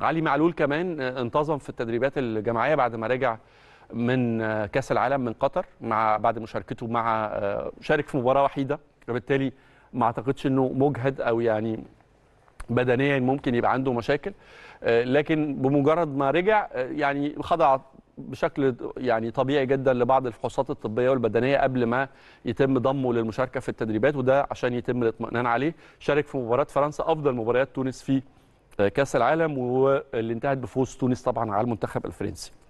علي معلول كمان آه، انتظم في التدريبات الجماعيه بعد ما رجع من آه، كاس العالم من قطر مع بعد مشاركته مع آه، شارك في مباراه وحيده وبالتالي ما اعتقدش انه مجهد او يعني بدنيا ممكن يبقى عنده مشاكل لكن بمجرد ما رجع يعني خضع بشكل يعني طبيعي جدا لبعض الفحوصات الطبيه والبدنيه قبل ما يتم ضمه للمشاركه في التدريبات وده عشان يتم الاطمئنان عليه شارك في مباراه فرنسا افضل مباريات تونس فيه كاس العالم واللي انتهت بفوز تونس طبعا على المنتخب الفرنسي